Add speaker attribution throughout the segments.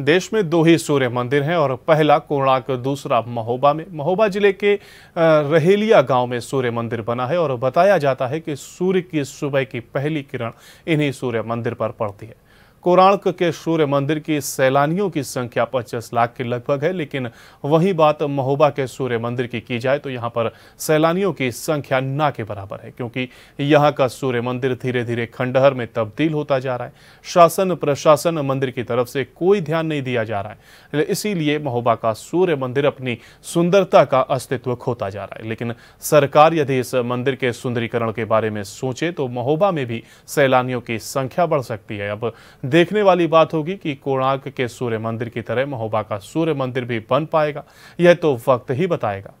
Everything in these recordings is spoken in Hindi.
Speaker 1: देश में दो ही सूर्य मंदिर हैं और पहला कोणार्क दूसरा महोबा में महोबा जिले के रहेलिया गांव में सूर्य मंदिर बना है और बताया जाता है कि सूर्य की सुबह की पहली किरण इन्हीं सूर्य मंदिर पर पड़ती है कोणार्क के सूर्य मंदिर की सैलानियों की संख्या पच्चीस लाख के लगभग है लेकिन वही बात महोबा के सूर्य मंदिर की की जाए तो यहाँ पर सैलानियों की संख्या ना के बराबर है क्योंकि यहाँ का सूर्य मंदिर धीरे धीरे खंडहर में तब्दील होता जा रहा है शासन प्रशासन मंदिर की तरफ से कोई ध्यान नहीं दिया जा रहा है इसीलिए महोबा का सूर्य मंदिर अपनी सुंदरता का अस्तित्व खोता जा रहा है लेकिन सरकार यदि इस मंदिर के सुंदरीकरण के बारे में सोचे तो महोबा में भी सैलानियों की संख्या बढ़ सकती है अब देखने वाली बात होगी कि कोणार्क के सूर्य मंदिर की तरह महोबा का सूर्य मंदिर भी बन पाएगा यह तो वक्त ही बताएगा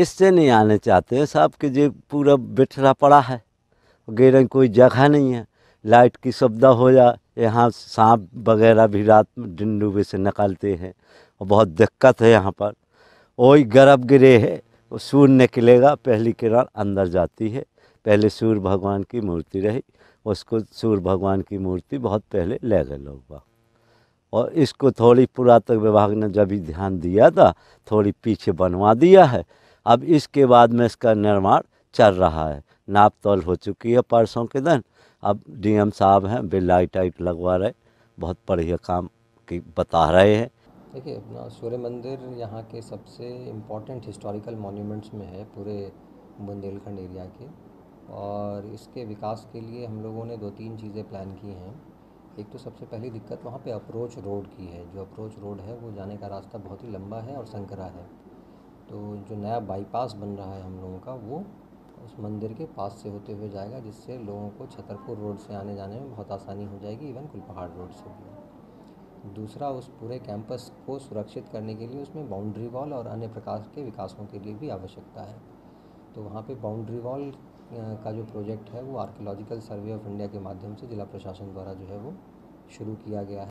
Speaker 2: इससे नहीं आने चाहते हैं साहब कि जो पूरा
Speaker 3: बिठरा पड़ा है गेरे कोई जगह नहीं है लाइट की सुविधा हो जाए यहाँ सांप वगैरह भी रात में दिन डूबे से निकालते हैं और बहुत दिक्कत है यहाँ पर वही गर्भ गिरे है वो सूर्य निकलेगा पहली किरण अंदर जाती है पहले सूर्य भगवान की मूर्ति रही उसको सूर्य भगवान की मूर्ति बहुत पहले ले गए लोग और इसको थोड़ी पुरातत्व विभाग ने जब भी ध्यान दिया था थोड़ी पीछे बनवा दिया है अब इसके बाद में इसका निर्माण चल रहा है नाप तोल हो चुकी है परसों के दिन अब डीएम साहब हैं लाइट आइट लगवा रहे बहुत बढ़िया काम की बता रहे हैं
Speaker 4: देखिए अपना सूर्य मंदिर यहाँ के सबसे इम्पोर्टेंट हिस्टोरिकल मोन्यूमेंट्स में है पूरे बुंदेलखंड एरिया के और इसके विकास के लिए हम लोगों ने दो तीन चीज़ें प्लान की हैं एक तो सबसे पहली दिक्कत वहाँ पे अप्रोच रोड की है जो अप्रोच रोड है वो जाने का रास्ता बहुत ही लंबा है और संकरा है तो जो नया बाईपास बन रहा है हम लोगों का वो उस मंदिर के पास से होते हुए जाएगा जिससे लोगों को छतरपुर रोड से आने जाने में बहुत आसानी हो जाएगी इवन कुलपहाड़ रोड से भी दूसरा उस पूरे कैंपस को सुरक्षित करने के लिए उसमें बाउंड्री वॉल और अन्य प्रकार के विकासों के लिए भी आवश्यकता है तो वहाँ पे बाउंड्री वॉल का जो प्रोजेक्ट है वो आर्कियोलॉजिकल सर्वे ऑफ इंडिया के माध्यम से ज़िला प्रशासन द्वारा जो है वो शुरू किया गया है